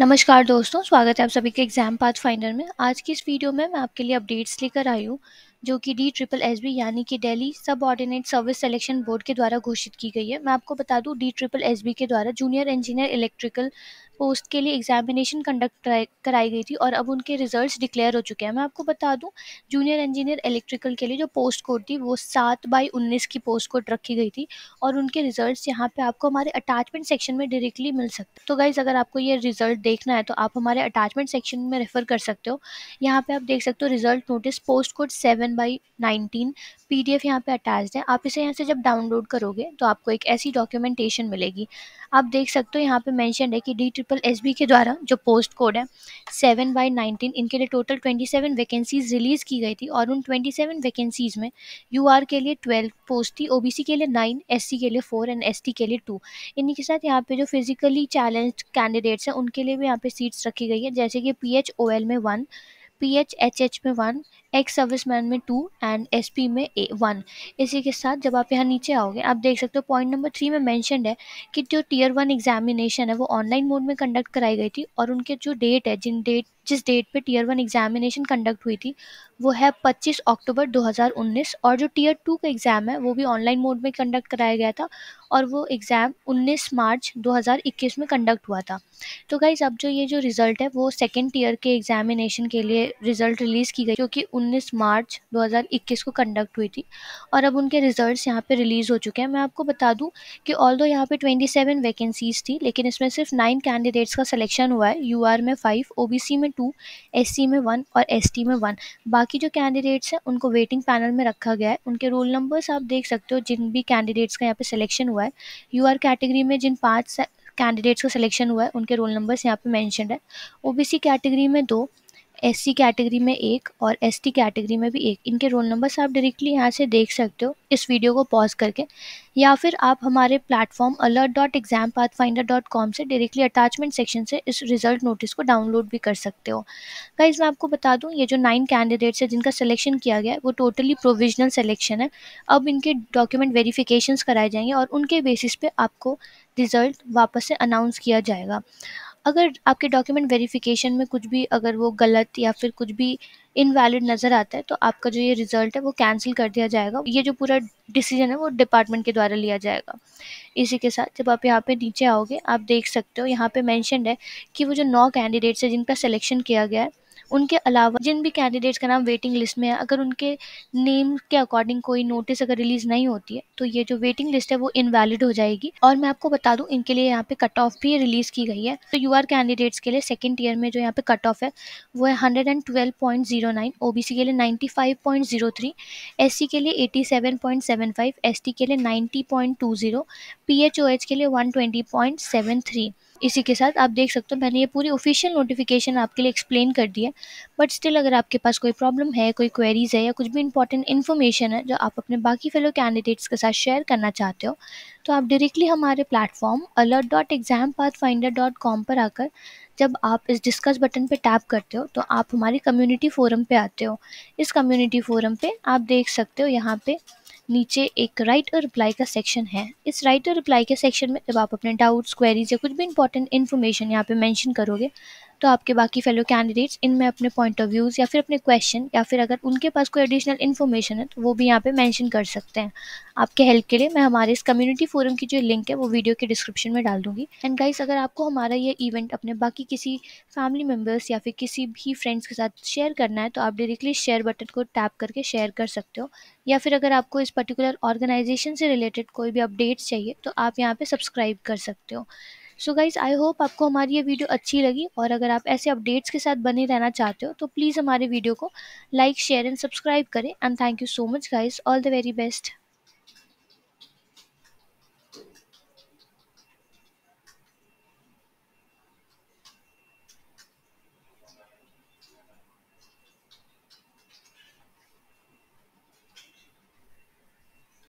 नमस्कार दोस्तों स्वागत है आप सभी के एग्जाम पाथ फाइंडर में आज की इस वीडियो में मैं आपके लिए अपडेट्स लेकर आई हूँ जो कि डी ट्रिपल एस बी यानी कि दिल्ली सब ऑर्डिनेट सर्विस सेलेक्शन बोर्ड के द्वारा घोषित की गई है मैं आपको बता दूँ डी ट्रिपल एस बी के द्वारा जूनियर इंजीनियर इलेक्ट्रिकल पोस्ट के लिए एग्जामिनेशन कंडक्ट कराई गई थी और अब उनके रिजल्ट्स डिक्लेयर हो चुके हैं मैं आपको बता दूं जूनियर इंजीनियर इलेक्ट्रिकल के लिए जो पोस्ट कोड थी वो सात बाई उन्नीस की पोस्ट कोड रखी गई थी और उनके रिजल्ट्स यहाँ पे आपको हमारे अटैचमेंट सेक्शन में डायरेक्टली मिल सकते तो गाइज़ अगर आपको ये रिजल्ट देखना है तो आप हमारे अटैचमेंट सेक्शन में रेफ़र कर सकते हो यहाँ पर आप देख सकते हो result notice post code seven by nineteen P D F यहाँ पर अटैच है आप इसे यहाँ से जब डाउनलोड करोगे तो आपको एक ऐसी डॉक्यूमेंटेशन मिलेगी आप देख सकते हो यहाँ पे मैंशन है कि डी ट्रिपल एस बी के द्वारा जो पोस्ट कोड है सेवन बाई नाइनटीन इनके लिए total twenty seven vacancies release की गई थी और उन ट्वेंटी सेवन वैकेंसीज़ में यू आर के लिए ट्वेल्व पोस्ट थी ओ बी सी के लिए नाइन एस सी के लिए फोर एंड एस टी के लिए टू इन्हीं के साथ यहाँ पे जो फिजिकली चैलेंज कैंडिडेट्स हैं उनके लिए भी यहाँ पे सीट्स रखी गई है जैसे कि पी एच ओ एल में one P H H H में वन एक्स सर्विस मैन में टू एंड एस पी में ए वन इसी के साथ जब आप यहाँ नीचे आओगे आप देख सकते हो पॉइंट नंबर थ्री में मैंशनड है कि जो टीयर वन एग्जामिनेशन है वो ऑनलाइन मोड में कंडक्ट कराई गई थी और उनके जो डेट है जिन डेट जिस डेट पे टीयर वन एग्जामिनेशन कंडक्ट हुई थी वो है 25 अक्टूबर 2019 और जो टीयर टू का एग्ज़ाम है वो भी ऑनलाइन मोड में कंडक्ट कराया गया था और वो एग्ज़ाम 19 मार्च 2021 में कंडक्ट हुआ था तो गाइज़ अब जो ये जो रिज़ल्ट है वो सेकेंड टीयर के एग्जामिनेशन के लिए रिज़ल्ट रिलीज़ की गई क्योंकि 19 मार्च 2021 को कंडक्ट हुई थी और अब उनके रिजल्ट्स यहाँ पे रिलीज़ हो चुके हैं मैं आपको बता दूँ कि ऑल दो यहाँ पर ट्वेंटी वैकेंसीज थी लेकिन इसमें सिर्फ नाइन कैंडिडेट्स का सिलेक्शन हुआ है यू में फ़ाइव ओ में टू एस में वन और एस में वन बाकी जो कैंडिडेट्स हैं उनको वेटिंग पैनल में रखा गया है उनके रोल नंबर्स आप देख सकते हो जिन भी कैंडिडेट्स का यहाँ पे सिलेक्शन हुआ है यू कैटेगरी में जिन पाँच कैंडिडेट्स का सिलेक्शन हुआ है उनके रोल नंबर्स यहाँ पे मेंशन है ओबीसी कैटेगरी में दो सी कैटेगरी में एक और टी कैटेगरी में भी एक इनके रोल नंबर्स आप डायरेक्टली यहाँ से देख सकते हो इस वीडियो को पॉज करके या फिर आप हमारे platform alert dot exam path finder dot com से डायरेक्टली अटैचमेंट सेक्शन से इस रिजल्ट नोटिस को डाउनलोड भी कर सकते हो गाइज मैं आपको बता दूँ ये जो नाइन कैंडिडेट्स है जिनका सिलेक्शन किया गया है वो टोटली प्रोविजनल सिलेक्शन है अब इनके डॉक्यूमेंट वेरीफिकेशन कराए जाएंगे और उनके बेसिस पे आपको रिज़ल्ट वापस से अनाउंस किया जाएगा अगर आपके डॉक्यूमेंट वेरिफिकेशन में कुछ भी अगर वो गलत या फिर कुछ भी इनवैलिड नज़र आता है तो आपका जो ये रिज़ल्ट है वो कैंसिल कर दिया जाएगा ये जो पूरा डिसीजन है वो डिपार्टमेंट के द्वारा लिया जाएगा इसी के साथ जब आप यहाँ पे नीचे आओगे आप देख सकते हो यहाँ पे मैंशनड है कि वो जो नौ कैंडिडेट्स हैं जिनका सिलेक्शन किया गया है उनके अलावा जिन भी कैंडिडेट्स का नाम वेटिंग लिस्ट में है अगर उनके नेम के अकॉर्डिंग कोई नोटिस अगर रिलीज़ नहीं होती है तो ये जो वेटिंग लिस्ट है वो इनवैलिड हो जाएगी और मैं आपको बता दूँ इनके लिए यहाँ पे कट ऑफ भी रिलीज़ की गई है तो यू कैंडिडेट्स के लिए सेकेंड ईयर में जो यहाँ पे कट ऑफ है वो है hundred and twelve point zero nine O B C के लिए ninety five point zero three S C के लिए eighty seven point seven five S T के लिए ninety point two zero P H O H के लिए one twenty point seven three इसी के साथ आप देख सकते हो मैंने ये पूरी ऑफिशियल नोटिफिकेशन आपके लिए एक्सप्लेन कर दिया बट स्टिल अगर आपके पास कोई प्रॉब्लम है कोई क्वेरीज है या कुछ भी इंपॉर्टेंट इन्फॉर्मेशन है जो आप अपने बाकी फेलो कैंडिडेट्स के साथ शेयर करना चाहते हो तो आप डायरेक्टली हमारे platform alert dot exam path finder dot com पर आकर जब आप इस डिस्कस बटन पर टैप करते हो तो आप हमारी कम्युनिटी फोरम पर आते हो इस कम्युनिटी फोरम पर आप देख सकते हो यहाँ पर नीचे एक राइट और रिप्लाई का सेक्शन है इस राइट और रिप्लाई के सेक्शन में जब आप अपने डाउट्स क्वेरीज या कुछ भी इंपॉर्टेंट इन्फॉर्मेशन यहाँ पे मेंशन करोगे तो आपके बाकी फेलो कैंडिडेट्स इनमें अपने पॉइंट ऑफ व्यूज़ या फिर अपने क्वेश्चन या फिर अगर उनके पास कोई एडिशनल इन्फॉर्मेशन है तो वो भी यहाँ पे मेंशन कर सकते हैं आपके हेल्प के लिए मैं हमारे इस कम्युनिटी फोरम की जो लिंक है वो वीडियो के डिस्क्रिप्शन में डाल दूँगी एंड गाइस अगर आपको हमारा ये इवेंट अपने बाकी किसी फैमिली मेम्बर्स या फिर किसी भी फ्रेंड्स के साथ शेयर करना है तो आप डायरेक्टली शेयर बटन को टैप करके शेयर कर सकते हो या फिर अगर आपको इस पर्टिकुलर ऑर्गेनाइजेशन से रिलेटेड कोई भी अपडेट्स चाहिए तो आप यहाँ पर सब्सक्राइब कर सकते हो सो गाइज़ आई होप आपको हमारी ये वीडियो अच्छी लगी और अगर आप ऐसे अपडेट्स के साथ बने रहना चाहते हो तो प्लीज़ हमारे वीडियो को लाइक शेयर एंड सब्सक्राइब करें and thank you so much guys all the very best